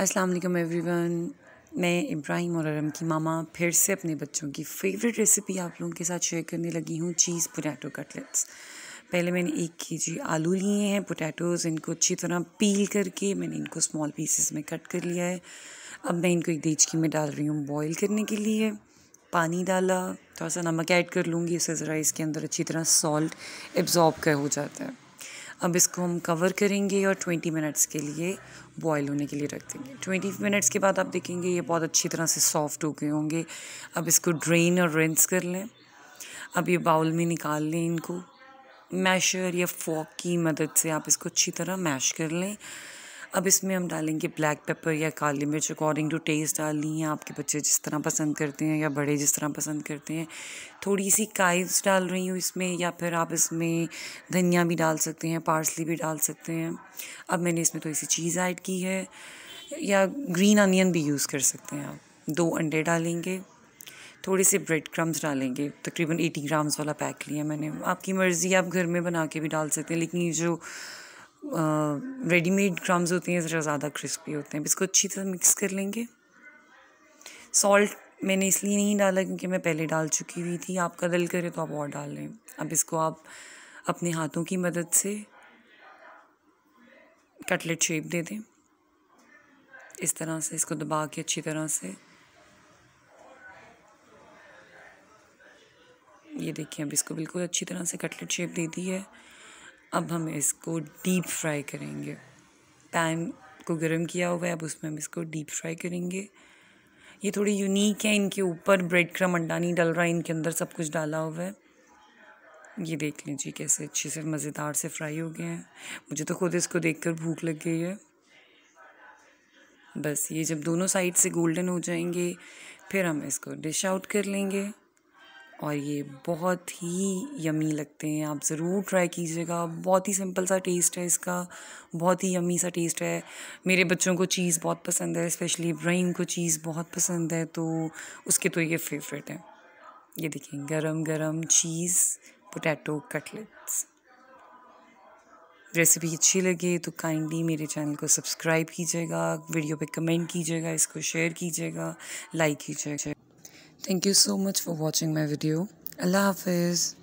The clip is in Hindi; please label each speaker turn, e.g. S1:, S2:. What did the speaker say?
S1: अस्सलाम वालेकुम एवरीवन मैं इब्राहिम और अरम की मामा फिर से अपने बच्चों की फेवरेट रेसिपी आप लोगों के साथ शेयर करने लगी हूँ चीज़ पोटैटो कटलेट्स पहले मैंने एक के जी आलू लिए हैं पोटैटोज़ इनको अच्छी तरह पील करके मैंने इनको स्मॉल पीसेस में कट कर लिया है अब मैं इनको एक देचकी में डाल रही हूँ बॉयल करने के लिए पानी डाला थोड़ा सा नमक ऐड कर लूँगी इससे ज़रा इसके अंदर अच्छी तरह सॉल्ट एब्ज़ॉर्ब कर हो जाता है अब इसको हम कवर करेंगे और 20 मिनट्स के लिए बॉयल होने के लिए रख देंगे 20 मिनट्स के बाद आप देखेंगे ये बहुत अच्छी तरह से सॉफ्ट हो गए होंगे अब इसको ड्रेन और रेंस कर लें अब ये बाउल में निकाल लें इनको मैशर या फॉक की मदद से आप इसको अच्छी तरह मैश कर लें अब इसमें हम डालेंगे ब्लैक पेपर या काली मिर्च अकॉर्डिंग टू टेस्ट डालनी है आपके बच्चे जिस तरह पसंद करते हैं या बड़े जिस तरह पसंद करते हैं थोड़ी सी काइव्स डाल रही हूँ इसमें या फिर आप इसमें धनिया भी डाल सकते हैं पार्सली भी डाल सकते हैं अब मैंने इसमें थोड़ी सी चीज़ ऐड की है या ग्रीन अनियन भी यूज़ कर सकते हैं आप दो अंडे डालेंगे थोड़े से ब्रेड क्रम्स डालेंगे तकरीबन एटी ग्राम्स वाला पैक लिया मैंने आपकी मर्ज़ी आप घर में बना के भी डाल सकते हैं लेकिन ये जो रेडीमेड क्रम्स होती हैं ज़रा ज़्यादा क्रिस्पी होते हैं इसको अच्छी तरह मिक्स कर लेंगे सॉल्ट मैंने इसलिए नहीं डाला क्योंकि मैं पहले डाल चुकी हुई थी आपका दिल करे तो आप और डाल लें अब इसको आप अपने हाथों की मदद से कटलेट शेप दे दें इस तरह से इसको दबा के अच्छी तरह से ये देखिए अब इसको बिल्कुल अच्छी तरह से कटलेट शेप दे दी है अब हम इसको डीप फ्राई करेंगे पैन को गर्म किया हुआ है अब उसमें हम इसको डीप फ्राई करेंगे ये थोड़ी यूनिक है इनके ऊपर ब्रेड क्रम अंडा नहीं डल रहा है इनके अंदर सब कुछ डाला हुआ है ये देख लीजिए कैसे अच्छे से मज़ेदार से फ्राई हो गए हैं मुझे तो खुद इसको देखकर भूख लग गई है बस ये जब दोनों साइड से गोल्डन हो जाएंगे फिर हम इसको डिश आउट कर लेंगे और ये बहुत ही यमी लगते हैं आप ज़रूर ट्राई कीजिएगा बहुत ही सिंपल सा टेस्ट है इसका बहुत ही यमी सा टेस्ट है मेरे बच्चों को चीज़ बहुत पसंद है स्पेशली इब्राहिम को चीज़ बहुत पसंद है तो उसके तो ये फेवरेट हैं ये देखिए गरम गरम चीज़ पोटैटो कटलेट्स रेसिपी अच्छी लगे तो काइंडली मेरे चैनल को सब्सक्राइब कीजिएगा वीडियो पे कमेंट कीजिएगा इसको शेयर कीजिएगा लाइक कीजिएगा Thank you so much for watching my video. Allah Hafiz.